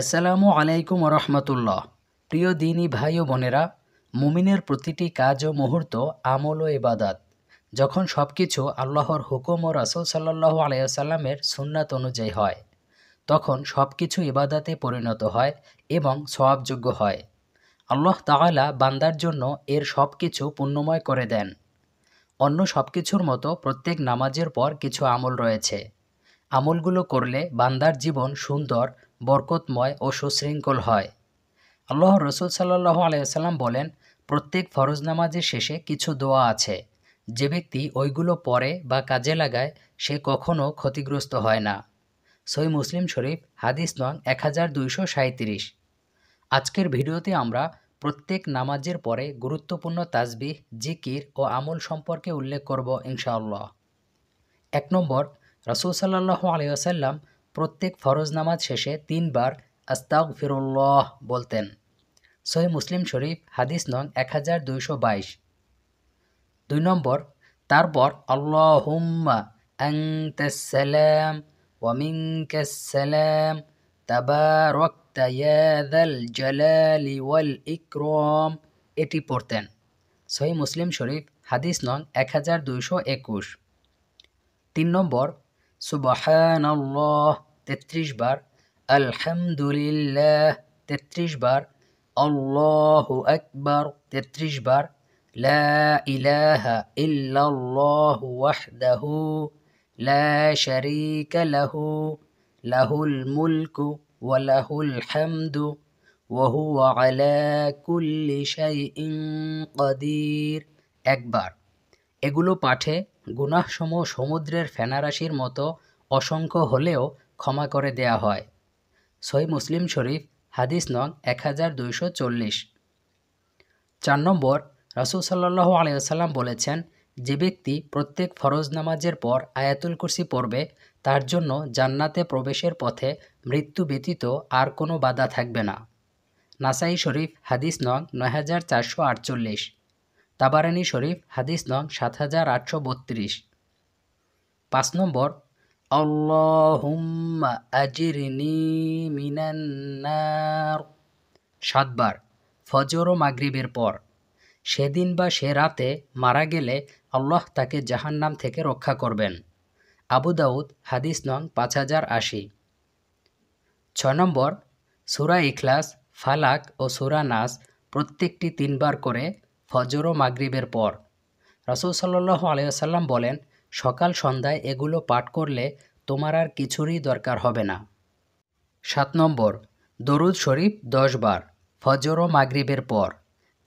আসসালামু আলাইকুম রহমতুল্লাহ প্রিয় দিনী ভাই ও বোনেরা মুমিনের প্রতিটি কাজ ও মুহূর্ত আমল ও এবাদাত যখন সব কিছু আল্লাহর হুকুম ও রাসুল সাল্লাহ আলাইসাল্লামের সুন্নাত অনুযায়ী হয় তখন সব কিছু ইবাদাতে পরিণত হয় এবং সবাবযোগ্য হয় আল্লাহ তাআলা বান্দার জন্য এর সব কিছু পুণ্যময় করে দেন অন্য সব কিছুর মতো প্রত্যেক নামাজের পর কিছু আমল রয়েছে আমলগুলো করলে বান্দার জীবন সুন্দর বরকতময় ও সুশৃঙ্খল হয় আল্লাহ রসুল সাল্লাহ আলাইসাল্লাম বলেন প্রত্যেক ফরজ নামাজের শেষে কিছু দোয়া আছে যে ব্যক্তি ওইগুলো পড়ে বা কাজে লাগায় সে কখনও ক্ষতিগ্রস্ত হয় না সই মুসলিম শরীফ হাদিস নং এক হাজার দুইশো আজকের ভিডিওতে আমরা প্রত্যেক নামাজের পরে গুরুত্বপূর্ণ তাজবিহ জিকির ও আমল সম্পর্কে উল্লেখ করব ইনশাআল্লাহ এক নম্বর রসুল সাল্লাহ আলিয়াসাল্লাম প্রত্যেক ফরজ নামাজ শেষে তিনবার আস্তাক ফিরুল্লাহ বলতেন সহি মুসলিম শরীফ হাদিস নং এক হাজার দুইশো বাইশ দুই নম্বর তারপর আল্লাহ হুম্মা আংতাম ওয়ামিংকাম তাবারকাল জালালি ওয়াল ইকরম এটি পড়তেন সহি মুসলিম শরীফ হাদিস নং এক হাজার দুইশো একুশ তিন নম্বর سبحان الله بار الحمد لله تتريش بار الله أكبر تتريش بار لا إله إلا الله وحده لا شريك له له الملك وله الحمد وهو على كل شيء قدير أكبر এগুলো পাঠে গুনাহসমূহ সমুদ্রের ফেনারাশির মতো অসংখ্য হলেও ক্ষমা করে দেয়া হয় সই মুসলিম শরীফ হাদিস নং এক হাজার দুইশো চল্লিশ চার নম্বর রাসুল সাল্লাহ আলিয়াল্লাম বলেছেন যে ব্যক্তি প্রত্যেক ফরজ নামাজের পর আয়াতুল কুরসি পড়বে তার জন্য জান্নাতে প্রবেশের পথে মৃত্যু ব্যতীত আর কোনো বাধা থাকবে না নাসাই শরীফ হাদিস নং নয় হাজার চারশো আটচল্লিশ তাবারানি শরীফ হাদিস নং সাত হাজার আটশো বত্রিশ পাঁচ নম্বর অল্লাহুম্মা সাতবার ফজর ও মাগরিবের পর সেদিন বা সে রাতে মারা গেলে আল্লাহ তাকে জাহান্নাম থেকে রক্ষা করবেন আবু দাউদ হাদিস নং পাঁচ হাজার আশি ছয় নম্বর সুরা ইখলাস ফালাক ও সুরা নাস প্রত্যেকটি তিনবার করে ফজর ও মাগরিবের পর রাসুল সাল্লাহ আলিয়াল্লাম বলেন সকাল সন্ধ্যায় এগুলো পাঠ করলে তোমার আর কিছুরই দরকার হবে না সাত নম্বর দরুদ শরীফ দশ বার ফজর ও মাগরিবের পর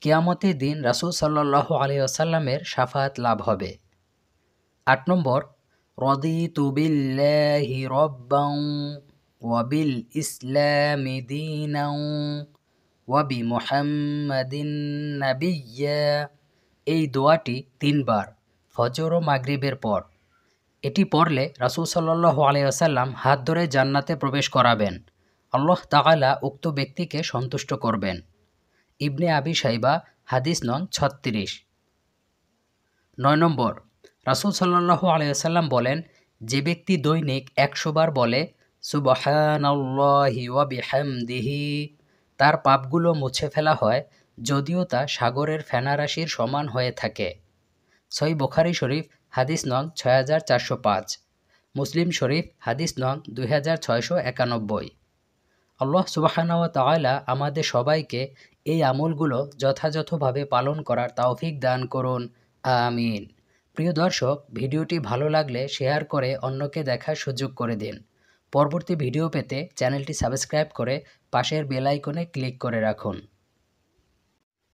কিয়ামতের দিন রাসুল সাল্লাহ আলিয়াল্লামের সাফাত লাভ হবে আট নম্বর রদি তুবিল্লাহি রব্বাউ ওয়াবিল ইসলামি দিনাউ ওয়াবি মোহাম্মদিন এই দোয়াটি তিনবার ফজর ও মাগরিবের পর এটি পড়লে রাসুল সাল্লু আলিয়াসাল্লাম হাত ধরে জান্নাতে প্রবেশ করাবেন আল্লাহ তাআলা উক্ত ব্যক্তিকে সন্তুষ্ট করবেন ইবনে আবি সাইবা হাদিস নন ছত্রিশ নয় নম্বর রাসুল সাল্লাহ আলিয়াল্লাম বলেন যে ব্যক্তি দৈনিক একশোবার বলে সুবাহানি ওয়াবিহামদিহি তার পাপগুলো মুছে ফেলা হয় যদিও তা সাগরের ফেনারাশির সমান হয়ে থাকে সই বোখারি শরীফ হাদিস নং ছয় হাজার চারশো পাঁচ মুসলিম শরীফ হাদিস নং দুই হাজার ছয়শো একানব্বই আল্লাহ সুবাহানা তায়লা আমাদের সবাইকে এই আমলগুলো যথাযথভাবে পালন করার তাওফিক দান করুন আমিন প্রিয় দর্শক ভিডিওটি ভালো লাগলে শেয়ার করে অন্যকে দেখার সুযোগ করে দিন পরবর্তী ভিডিও পেতে চ্যানেলটি সাবস্ক্রাইব করে পাশের বেল আইকনে ক্লিক করে রাখুন